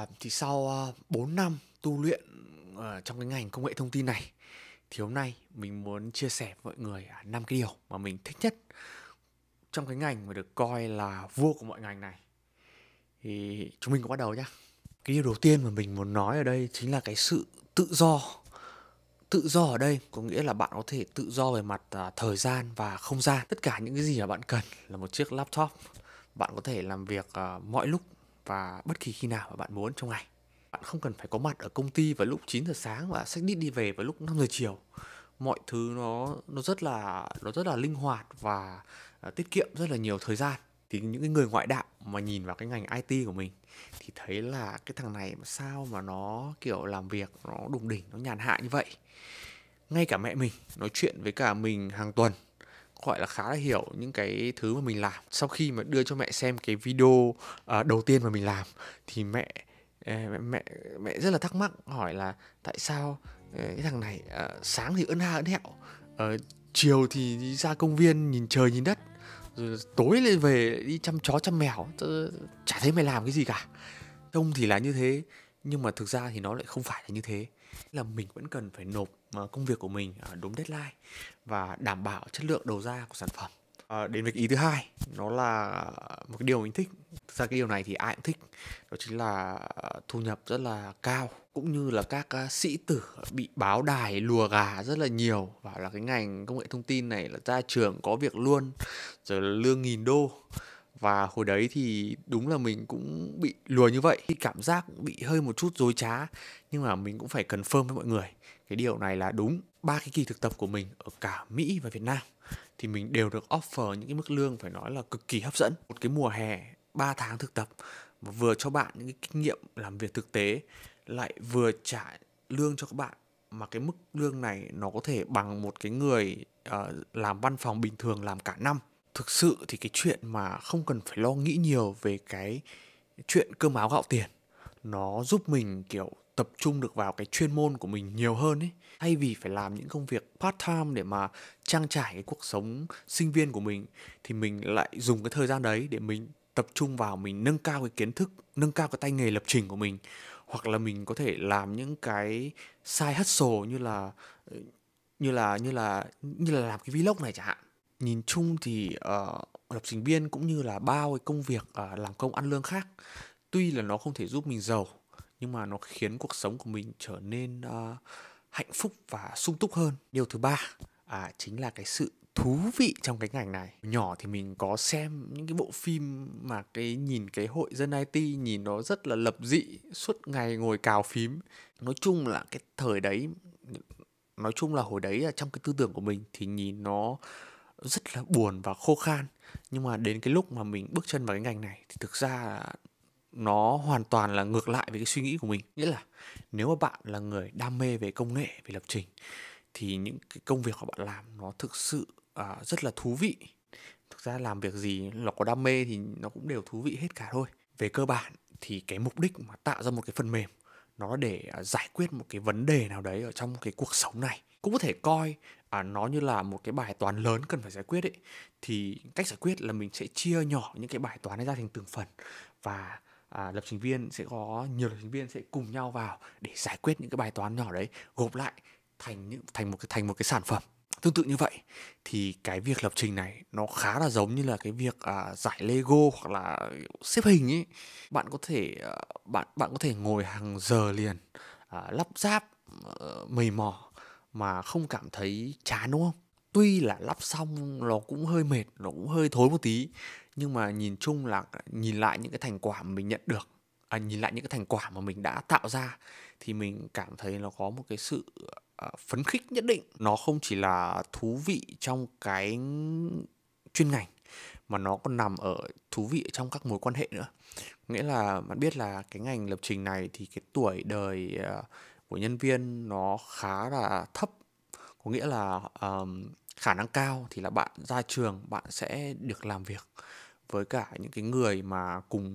à, thì sau à, 4 năm tu luyện à, trong cái ngành công nghệ thông tin này thì hôm nay mình muốn chia sẻ với mọi người à, năm cái điều mà mình thích nhất trong cái ngành mà được coi là vua của mọi ngành này thì chúng mình cũng bắt đầu nhá cái điều đầu tiên mà mình muốn nói ở đây chính là cái sự tự do tự do ở đây có nghĩa là bạn có thể tự do về mặt à, thời gian và không gian tất cả những cái gì mà bạn cần là một chiếc laptop bạn có thể làm việc à, mọi lúc và bất kỳ khi nào mà bạn muốn trong ngày. Bạn không cần phải có mặt ở công ty vào lúc 9 giờ sáng và sách đít đi về vào lúc 5 giờ chiều. Mọi thứ nó nó rất là nó rất là linh hoạt và à, tiết kiệm rất là nhiều thời gian. Thì những cái người ngoại đạo mà nhìn vào cái ngành IT của mình thì thấy là cái thằng này sao mà nó kiểu làm việc nó đùng đỉnh, nó nhàn hạ như vậy. Ngay cả mẹ mình nói chuyện với cả mình hàng tuần gọi là khá là hiểu những cái thứ mà mình làm sau khi mà đưa cho mẹ xem cái video uh, đầu tiên mà mình làm thì mẹ à, mẹ mẹ mẹ rất là thắc mắc hỏi là tại sao ờ, cái thằng này uh, sáng thì ơn ha ơn hẹo uh, chiều thì đi ra công viên nhìn trời nhìn đất rồi tối lên về đi chăm chó chăm mèo chả thấy mày làm cái gì cả trông thì là như thế nhưng mà thực ra thì nó lại không phải là như thế là mình vẫn cần phải nộp Ờ, công việc của mình ờ, đúng deadline và đảm bảo chất lượng đầu ra của sản phẩm à, đến việc ý thứ hai nó là một cái điều mình thích thực ra cái điều này thì ai cũng thích đó chính là thu nhập rất là cao cũng như là các sĩ tử bị báo đài lùa gà rất là nhiều và là cái ngành công nghệ thông tin này là ra trường có việc luôn rồi là lương nghìn đô và hồi đấy thì đúng là mình cũng bị lừa như vậy thì cảm giác bị hơi một chút dối trá nhưng mà mình cũng phải cần phơm với mọi người cái điều này là đúng ba cái kỳ thực tập của mình ở cả Mỹ và Việt Nam thì mình đều được offer những cái mức lương phải nói là cực kỳ hấp dẫn một cái mùa hè 3 tháng thực tập mà vừa cho bạn những cái kinh nghiệm làm việc thực tế lại vừa trả lương cho các bạn mà cái mức lương này nó có thể bằng một cái người uh, làm văn phòng bình thường làm cả năm thực sự thì cái chuyện mà không cần phải lo nghĩ nhiều về cái chuyện cơm áo gạo tiền nó giúp mình kiểu tập trung được vào cái chuyên môn của mình nhiều hơn ấy thay vì phải làm những công việc part time để mà trang trải cái cuộc sống sinh viên của mình thì mình lại dùng cái thời gian đấy để mình tập trung vào mình nâng cao cái kiến thức nâng cao cái tay nghề lập trình của mình hoặc là mình có thể làm những cái side hustle như là ờ, như là như là như là làm cái vlog này chẳng hạn nhìn chung thì uh, lập trình viên cũng như là bao cái công việc uh, làm công ăn lương khác tuy là nó không thể giúp mình giàu nhưng mà nó khiến cuộc sống của mình trở nên uh, hạnh phúc và sung túc hơn điều thứ ba à, chính là cái sự thú vị trong cái ngành này nhỏ thì mình có xem những cái bộ phim mà cái nhìn cái hội dân IT nhìn nó rất là lập dị suốt ngày ngồi cào phím nói chung là cái thời đấy nói chung là hồi đấy trong cái tư tưởng của mình thì nhìn nó rất là buồn và khô khan nhưng mà đến cái lúc mà mình bước chân vào cái ngành này thì thực ra nó hoàn toàn là ngược lại với cái suy nghĩ của mình nghĩa là nếu mà bạn là người đam mê về công nghệ về lập trình thì những cái công việc mà bạn làm nó thực sự à, rất là thú vị thực ra làm việc gì nó có đam mê thì nó cũng đều thú vị hết cả thôi về cơ bản thì cái mục đích mà tạo ra một cái phần mềm nó để à, giải quyết một cái vấn đề nào đấy ở trong cái cuộc sống này cũng có thể coi à, nó như là một cái bài toán lớn cần phải giải quyết ấy thì cách giải quyết là mình sẽ chia nhỏ những cái bài toán ấy ra thành từng phần và à, lập trình viên sẽ có nhiều lập trình viên sẽ cùng nhau vào để giải quyết những cái bài toán nhỏ đấy gộp lại thành những thành một cái thành một cái sản phẩm tương tự như vậy thì cái việc lập trình này nó khá là giống như là cái việc à, giải lego hoặc là xếp hình ấy bạn có thể à, bạn bạn có thể ngồi hàng giờ liền à, lắp ráp à, mầy mò mà không cảm thấy chán đúng không tuy là lắp xong nó cũng hơi mệt nó cũng hơi thối một tí nhưng mà nhìn chung là nhìn lại những cái thành quả mà mình nhận được à, nhìn lại những cái thành quả mà mình đã tạo ra thì mình cảm thấy nó có một cái sự à, phấn khích nhất định nó không chỉ là thú vị trong cái chuyên ngành mà nó còn nằm ở thú vị trong các mối quan hệ nữa nghĩa là bạn biết là cái ngành lập trình này thì cái tuổi đời à, của nhân viên nó khá là thấp có nghĩa là um, khả năng cao thì là bạn ra trường bạn sẽ được làm việc với cả những cái người mà cùng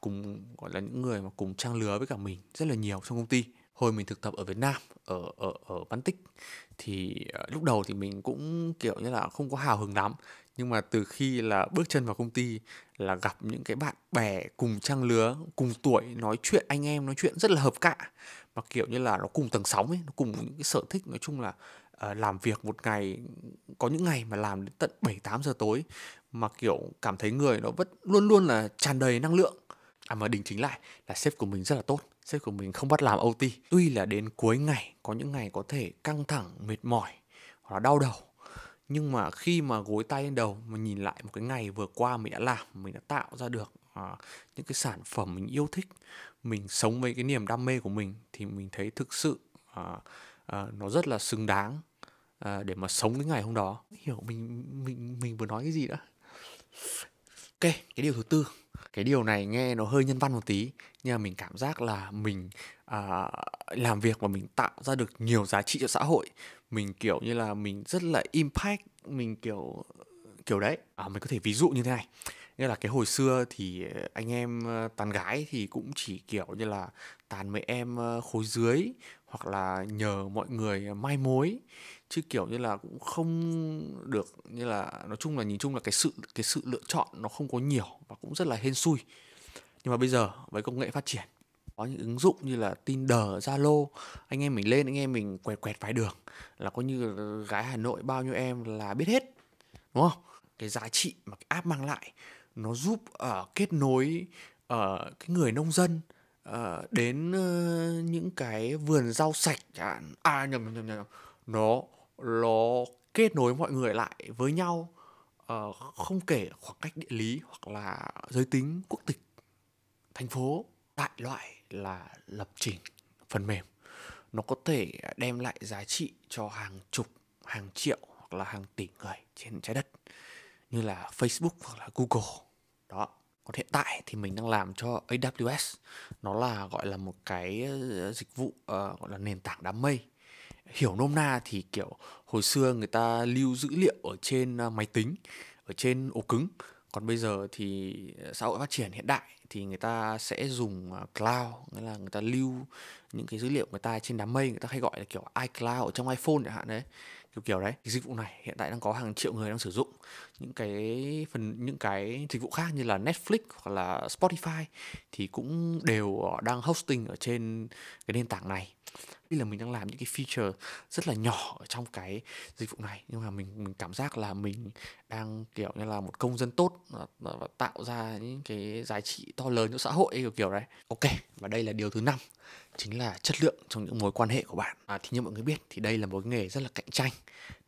cùng gọi là những người mà cùng trang lứa với cả mình rất là nhiều trong công ty hồi mình thực tập ở Việt Nam ở ở ở Văn Tích thì à, lúc đầu thì mình cũng kiểu như là không có hào hứng lắm nhưng mà từ khi là bước chân vào công ty là gặp những cái bạn bè cùng trang lứa cùng tuổi nói chuyện anh em nói chuyện rất là hợp cạ mà kiểu như là nó cùng tầng sóng ấy nó cùng những cái sở thích nói chung là uh, làm việc một ngày có những ngày mà làm đến tận 7 8 giờ tối mà kiểu cảm thấy người nó vẫn luôn luôn là tràn đầy năng lượng À mà đính chính lại là sếp của mình rất là tốt Sếp của mình không bắt làm OT Tuy là đến cuối ngày Có những ngày có thể căng thẳng, mệt mỏi Hoặc là đau đầu Nhưng mà khi mà gối tay lên đầu mà nhìn lại một cái ngày vừa qua mình đã làm Mình đã tạo ra được à, những cái sản phẩm mình yêu thích Mình sống với cái niềm đam mê của mình Thì mình thấy thực sự à, à, Nó rất là xứng đáng à, Để mà sống cái ngày hôm đó Hiểu mình mình mình vừa nói cái gì đã Ok, cái điều thứ tư cái điều này nghe nó hơi nhân văn một tí nhưng mà mình cảm giác là mình à, làm việc và mình tạo ra được nhiều giá trị cho xã hội mình kiểu như là mình rất là impact mình kiểu kiểu đấy à, mình có thể ví dụ như thế này như là cái hồi xưa thì anh em ờ, tán gái thì cũng chỉ kiểu như là tán mấy em ờ, khối dưới hoặc là nhờ mọi người mai mối chứ kiểu như là cũng không được như là nói chung là nhìn chung là cái sự cái sự lựa chọn nó không có nhiều và cũng rất là hên xui nhưng mà bây giờ với công nghệ phát triển có những ứng dụng như là Tinder, Zalo anh em mình lên anh em mình quẹt quẹt vài đường là có như gái Hà Nội bao nhiêu em là biết hết đúng không cái giá trị mà cái app mang lại nó giúp ở ờ, uh, kết nối ở ờ, uh, cái người nông dân uh, đến uh, những cái vườn rau sạch à, à nhầm nhầm nhầm, nhầm. nó nó kết nối mọi người lại với nhau uh, không kể khoảng cách địa lý hoặc là giới tính quốc tịch thành phố đại loại là lập trình phần mềm nó có thể đem lại giá trị cho hàng chục hàng triệu hoặc là hàng tỷ người trên trái đất như là Facebook hoặc là Google đó còn hiện tại thì mình đang làm cho AWS nó là gọi là một cái ờ, dịch vụ uh, gọi là nền tảng đám mây hiểu nôm na thì kiểu hồi xưa người ta lưu dữ liệu ở trên à, máy tính ở trên ổ cứng còn bây giờ thì à, xã hội phát triển hiện đại thì người ta sẽ dùng à, cloud nghĩa là người ta lưu những cái dữ liệu người ta trên đám mây người ta hay gọi là kiểu iCloud ở trong iPhone chẳng hạn đấy kiểu kiểu đấy cái dịch vụ này hiện tại đang có hàng triệu người đang sử dụng những cái phần những cái dịch vụ khác như là Netflix hoặc là Spotify thì cũng đều đang hosting ở trên cái nền tảng này tuy là mình đang làm những cái feature rất là nhỏ ở trong cái dịch vụ này nhưng mà mình mình cảm giác là mình đang kiểu như là một công dân tốt và, và tạo ra những cái giá trị to lớn cho xã hội kiểu kiểu đấy ok và đây là điều thứ năm chính là chất lượng trong những mối quan hệ của bạn à, thì như mọi người biết thì đây là một nghề rất là cạnh tranh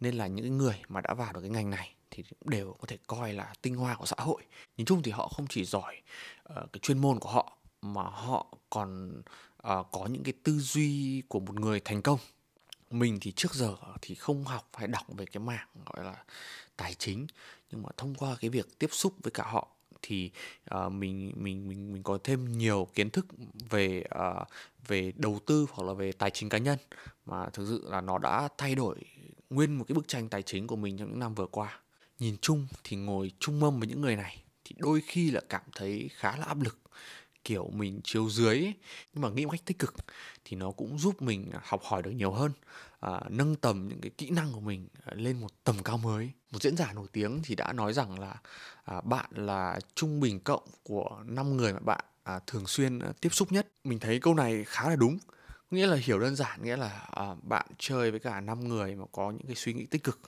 nên là những người mà đã vào được cái ngành này thì đều có thể coi là tinh hoa của xã hội nhìn chung thì họ không chỉ giỏi uh, cái chuyên môn của họ mà họ còn uh, có những cái tư duy của một người thành công mình thì trước giờ thì không học hay đọc về cái mảng gọi là tài chính nhưng mà thông qua cái việc tiếp xúc với cả họ thì uh, mình mình mình mình có thêm nhiều kiến thức về uh, về đầu tư hoặc là về tài chính cá nhân mà thực sự là nó đã thay đổi nguyên một cái bức tranh tài chính của mình trong những năm vừa qua nhìn chung thì ngồi chung mâm với những người này thì đôi khi là cảm thấy khá là áp lực kiểu mình chiếu dưới ấy. nhưng mà nghĩ một cách tích cực thì nó cũng giúp mình à, học hỏi được nhiều hơn à, nâng tầm những cái kỹ năng của mình à, lên một tầm cao mới một diễn giả nổi tiếng thì đã nói rằng là à, bạn là trung bình cộng của năm người mà bạn à, thường xuyên à, tiếp xúc nhất mình thấy câu này khá là đúng nghĩa là hiểu đơn giản nghĩa là à, bạn chơi với cả 5 người mà có những cái suy nghĩ tích cực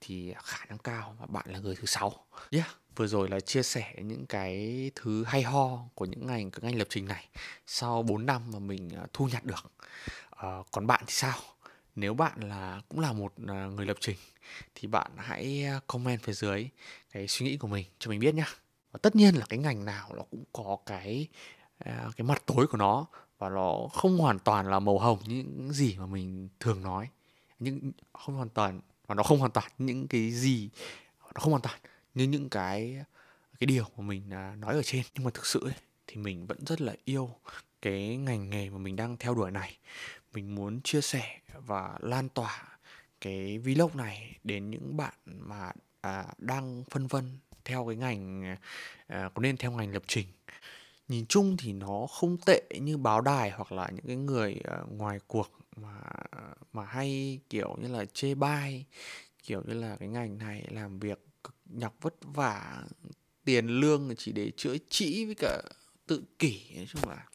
thì khả năng cao mà bạn là người thứ sáu yeah vừa rồi là chia sẻ những cái thứ hay ho của những ngành các ngành lập trình này sau 4 năm mà mình à, thu nhặt được à, còn bạn thì sao nếu bạn là cũng là một à, người lập trình thì bạn hãy à, comment phía dưới cái suy nghĩ của mình cho mình biết nhé và tất nhiên là cái ngành nào nó cũng có cái cái mặt tối của nó và nó không hoàn toàn là màu hồng những gì mà mình thường nói những không hoàn toàn và nó không hoàn toàn những cái gì nó không hoàn toàn như những cái cái điều mà mình à, nói ở trên nhưng mà thực sự ấy, thì mình vẫn rất là yêu cái ngành nghề mà mình đang theo đuổi này mình muốn chia sẻ và lan tỏa cái vlog này đến những bạn mà à, đang phân vân theo cái ngành à, có nên theo ngành lập trình nhìn chung thì nó không tệ như báo đài hoặc là những cái người ờ, ngoài cuộc mà mà hay kiểu như là chê bai kiểu như là cái ngành này làm việc cực nhọc vất vả tiền lương chỉ để chữa trị với cả tự kỷ nói chung là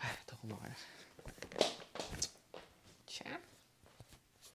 tôi không nói